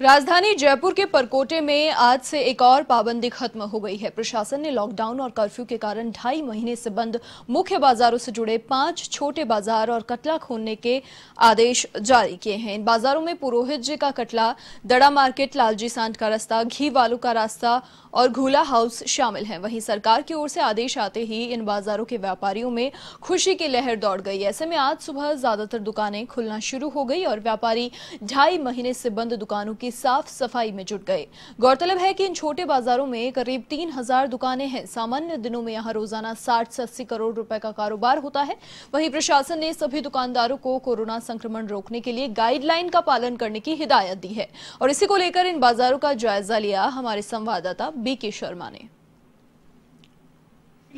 राजधानी जयपुर के परकोटे में आज से एक और पाबंदी खत्म हो गई है प्रशासन ने लॉकडाउन और कर्फ्यू के कारण ढाई महीने से बंद मुख्य बाजारों से जुड़े पांच छोटे बाजार और कटला खोलने के आदेश जारी किए हैं इन बाजारों में पुरोहित जी का कटला दड़ा मार्केट लालजी सांड का रास्ता घी वालू का रास्ता और घूला हाउस शामिल है वहीं सरकार की ओर से आदेश आते ही इन बाजारों के व्यापारियों में खुशी की लहर दौड़ गई ऐसे में आज सुबह ज्यादातर दुकानें खुलना शुरू हो गई और व्यापारी ढाई महीने से बंद दुकानों की की साफ सफाई में जुट गए गौरतलब है कि इन छोटे बाजारों में करीब तीन हजार दुकानें हैं सामान्य दिनों में यहां रोजाना साठ से अस्सी करोड़ रुपए का कारोबार होता है वहीं प्रशासन ने सभी दुकानदारों को कोरोना संक्रमण रोकने के लिए गाइडलाइन का पालन करने की हिदायत दी है और इसी को लेकर इन बाजारों का जायजा लिया हमारे संवाददाता बीके शर्मा ने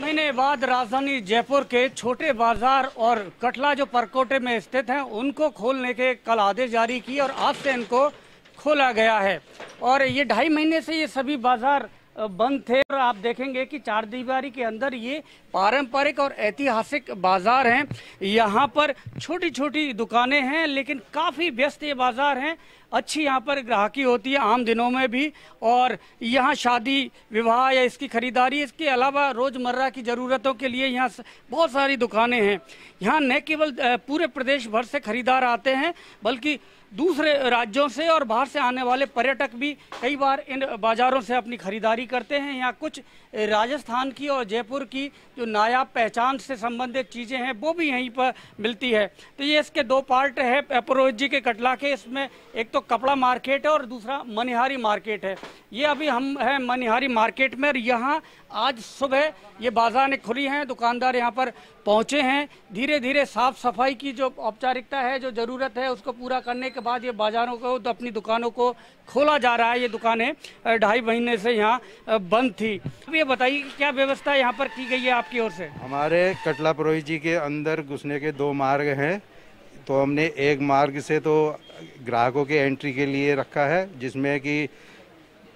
महीने बाद राजधानी जयपुर के छोटे बाजार और कटला जो परकोटे में स्थित हैं उनको खोलने के कल आदेश जारी किए और आज से इनको खोला गया है और ये ढाई महीने से ये सभी बाजार बंद थे और आप देखेंगे कि चार दीवारी के अंदर ये पारंपरिक और ऐतिहासिक बाजार हैं यहाँ पर छोटी छोटी दुकानें हैं लेकिन काफ़ी व्यस्त ये बाजार हैं अच्छी यहाँ पर ग्राहकी होती है आम दिनों में भी और यहाँ शादी विवाह या इसकी खरीदारी इसके अलावा रोज़मर्रा की ज़रूरतों के लिए यहाँ बहुत सारी दुकानें हैं यहाँ न केवल पूरे प्रदेश भर से खरीदार आते हैं बल्कि दूसरे राज्यों से और बाहर से आने वाले पर्यटक भी कई बार इन बाज़ारों से अपनी खरीदारी करते हैं यहाँ कुछ राजस्थान की और जयपुर की जो नायाब पहचान से संबंधित चीज़ें हैं वो भी यहीं पर मिलती है तो ये इसके दो पार्ट है पुरोहित जी के कटला के इसमें एक तो कपड़ा मार्केट है और दूसरा मनिहारी मार्केट है ये अभी हम हैं मनिहारी मार्केट में और यहाँ आज सुबह ये बाज़ारें खुली हैं दुकानदार यहाँ पर पहुँचे हैं धीरे धीरे साफ़ सफाई की जो औपचारिकता है जो ज़रूरत है उसको पूरा करने के बाद ये बाज़ारों को तो अपनी दुकानों को खोला जा रहा है ये दुकानें ढाई महीने से यहाँ बंद थी अब ये बताइए कि क्या व्यवस्था यहाँ पर की गई है आपकी ओर से हमारे कटला परोही जी के अंदर घुसने के दो मार्ग हैं तो हमने एक मार्ग से तो ग्राहकों के एंट्री के लिए रखा है जिसमें कि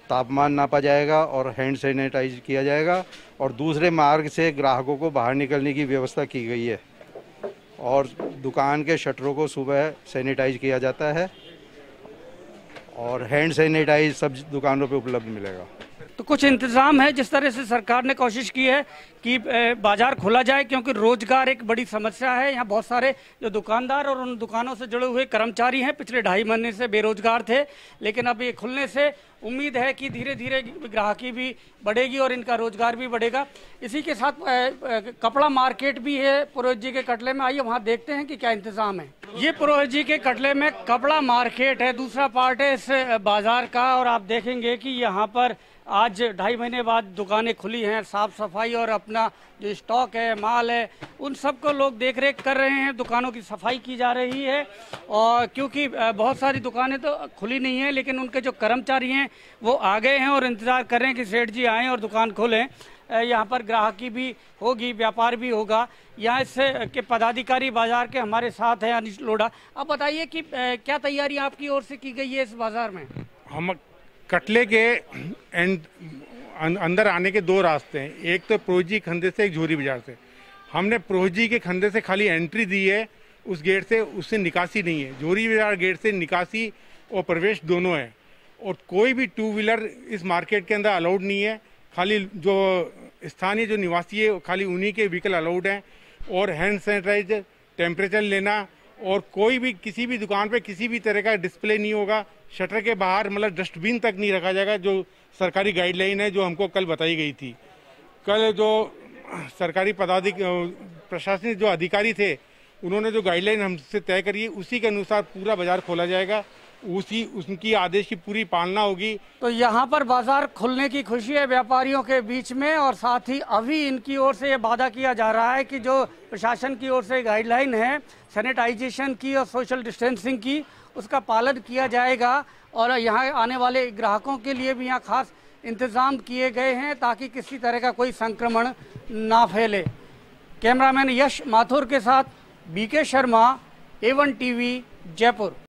तापमान नापा जाएगा और हैंड सैनिटाइज किया जाएगा और दूसरे मार्ग से ग्राहकों को बाहर निकलने की व्यवस्था की गई है और दुकान के शटरों को सुबह सैनिटाइज किया जाता है और हैंड सैनिटाइज सब दुकानों पे उपलब्ध मिलेगा तो कुछ इंतज़ाम है जिस तरह से सरकार ने कोशिश की है कि बाज़ार खोला जाए क्योंकि रोज़गार एक बड़ी समस्या है यहाँ बहुत सारे जो दुकानदार और उन दुकानों से जुड़े हुए कर्मचारी हैं पिछले ढाई महीने से बेरोज़गार थे लेकिन अब ये खुलने से उम्मीद है कि धीरे धीरे ग्राहकी भी बढ़ेगी और इनका रोजगार भी बढ़ेगा इसी के साथ कपड़ा मार्केट भी है पुरोहित जी के कटले में आइए वहाँ देखते हैं कि क्या इंतजाम है ये पुरोहित जी के कटले में कपड़ा मार्केट है दूसरा पार्ट है इस बाजार का और आप देखेंगे कि यहाँ पर आज ढाई महीने बाद दुकानें खुली हैं साफ सफाई और अपना जो स्टॉक है माल है उन सबको लोग देख रेख कर रहे हैं दुकानों की सफाई की जा रही है और क्योंकि बहुत सारी दुकानें तो खुली नहीं है लेकिन उनके जो कर्मचारी हैं वो आ गए हैं और इंतज़ार कर रहे हैं कि सेठ जी आएँ और दुकान खोलें यहाँ पर ग्राहकी भी होगी व्यापार भी होगा यहाँ इससे के पदाधिकारी बाजार के हमारे साथ हैं अनिश लोडा आप बताइए कि क्या तैयारी आपकी ओर से की गई है इस बाज़ार में हम कटले के एंड अं, अंदर आने के दो रास्ते हैं एक तो प्रोजी खंदे से एक झोरी बाजार से हमने प्रोजी के खंदे से खाली एंट्री दी है उस गेट से उससे निकासी नहीं है झोरी बाजार गेट से निकासी और प्रवेश दोनों है और कोई भी टू व्हीलर इस मार्केट के अंदर अलाउड नहीं है खाली जो स्थानीय जो निवासी है खाली उन्हीं के व्हीकल अलाउड हैं और हैंड सैनिटाइजर टेम्परेचर लेना और कोई भी किसी भी दुकान पे किसी भी तरह का डिस्प्ले नहीं होगा शटर के बाहर मतलब डस्टबिन तक नहीं रखा जाएगा जो सरकारी गाइडलाइन है जो हमको कल बताई गई थी कल जो सरकारी पदाधिक प्रशासनिक जो अधिकारी थे उन्होंने जो गाइडलाइन हमसे तय करी है उसी के अनुसार पूरा बाजार खोला जाएगा उसी उनकी आदेश की पूरी पालना होगी तो यहाँ पर बाजार खुलने की खुशी है व्यापारियों के बीच में और साथ ही अभी इनकी ओर से ये वादा किया जा रहा है कि जो प्रशासन की ओर से गाइडलाइन है सैनिटाइजेशन की और सोशल डिस्टेंसिंग की उसका पालन किया जाएगा और यहाँ आने वाले ग्राहकों के लिए भी यहाँ खास इंतज़ाम किए गए हैं ताकि किसी तरह का कोई संक्रमण ना फैले कैमरामैन यश माथुर के साथ B K Sharma A one TV Jaipur